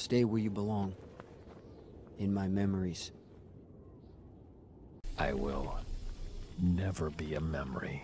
Stay where you belong. In my memories. I will never be a memory.